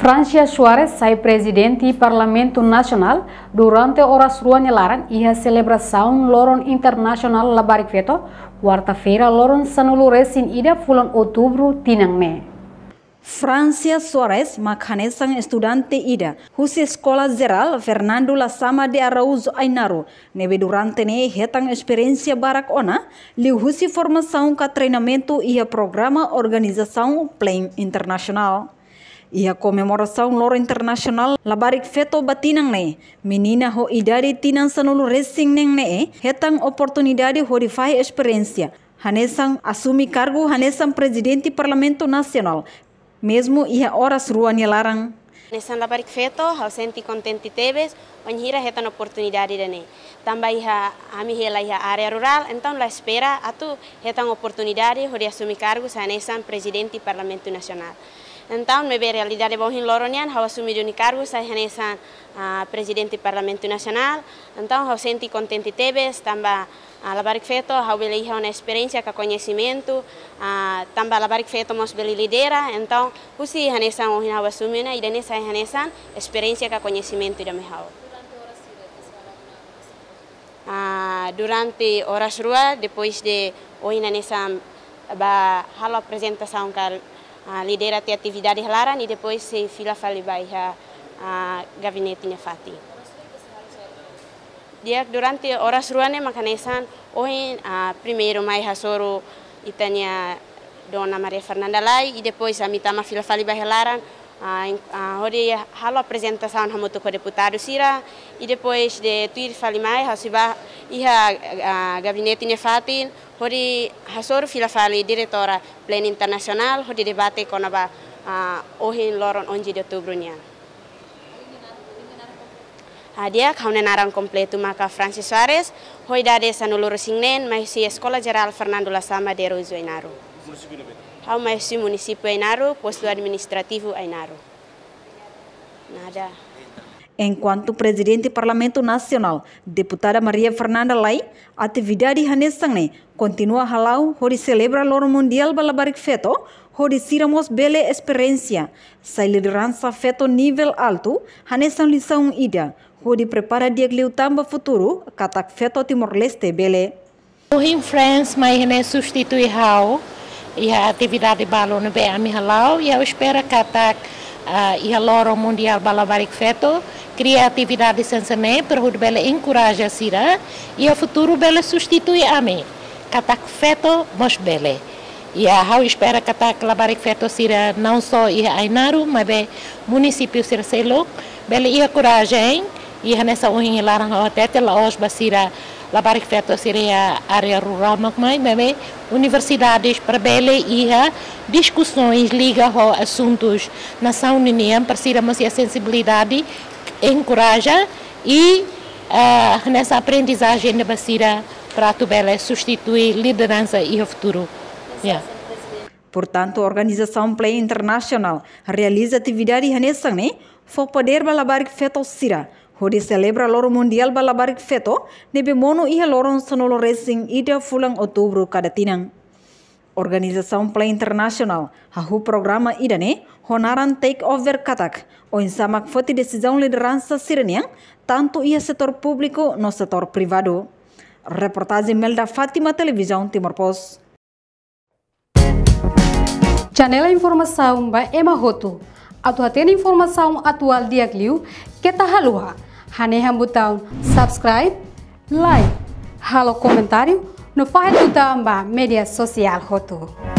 Francia Suarez sai presidente do Parlamento Nacional durante horas rua laran ia a celebração Loron Internacional Labarik Veto, quarta-feira Loron Sanuluresin Ida Fulan Outubro Tinangme. Francia Suarez makane sang estudante ida husi sekolah zeral Fernando La Sama de Arauz Ainaro nebe durante ne hetang experiência barak ona li husi formação ka treinamento e programa organização plane Internacional. Ia komemorasaun loro internasional labarik feto batinang ne, menina ho idari tinan sanulu racing neng ne, hetang oportunidade rifai experiência. Hanesang asumi cargo Hanesang presidente parlamento nasional. mesmo ia oras rua nilarang. Nesan labarik feto, hau senti kontenti tebes, onhira hetan oportunidade dene. Tambah iha ami hela iha area rural, então la espera atu hetan oportunidade ho assumir cargo kargo hanesang presidente parlamento nasional. Então, me vê a realidade bom em Loronian, eu assumi de cargo, sou Renessa, ah, presidente do Parlamento Nacional. Então, eu senti contente ter, também a lavar que feto, eu belei uma experiência com conhecimento, ah, também a lavar que feto mos belei lidera. Então, eu sou Renessa, eu assumi, né, e Renessa é Renessa, experiência com conhecimento de meu. Ah, durante horas ruas, depois de hoje nessa ba halo apresentação que a lidera te atividades laran e depois se fila fale baia a gabinete de fati. durante horas ruane makanesan ohin a primeiro a soro itania Dona Maria Fernanda Lai e depois a mitama fila fale baia laran a hori halo apresentação do com deputado Sira e depois de tuir fale a hasiba a gabinete de fati hodi hasor filafali diretora plan internasional hodi debate kona ba ohin loron onji de tubrunya Adia kaune narang kompletu maka Francis Suarez hoi dade sanulur singnen maisi eskola Jeral Fernando Lasama de Roizo Ainaro. Hau si municipio Ainaro, postu administratifu Ainaro. Nada. Enquanto presidente do Parlamento Nacional, deputada Maria Fernanda Lai, atividade hanesangne continua halau hori celebra o mundial balabarik feto, hori siramos bele experiência, liderança feto nível alto, hanesan lição ida, hori prepara diagliu tamba futuro, katak feto Timor-Leste bele. Rio France, mas René substitui hau, e a atividade balão no BM halau, e eu espero katak e ah, a loro mundial bala barik feto, criatividade sensane para o belo encoraja sira e o futuro belo substitui a mim. Katak feto mas belo E a hau espera que a labarik feto sira não só i ainaru, mas be município sira selo, e a coragem, e nessa unha no até tela os basira que veto seria a área rural, é, mas também universidades para bele e discussões ligam a assuntos nação união, para ser a sensibilidade, encoraja e uh, ah, nessa aprendizagem da Bacira para a Tubela substituir liderança e o futuro. Yeah. Portanto, a Organização Play International realiza atividade nessa, né? For poder balabar que feto sira, Hodi celebra loro mundial bala barik feto, nebe mono iha loron sonolo racing ida fulang otubru kada tinang. organisasi Play International, hahu programa ne honaran take over katak, oinsamak samak foti decisão liderança yang tanto ia setor publiko no setor privado. Reportasi Melda Fatima Televisão Timor Pos. Channel Informação by Emma Roto. Atuhatena informação atual diagliu, keta haluha. Hane ham subscribe, like, halo komentar, no file botão media sosial hotu.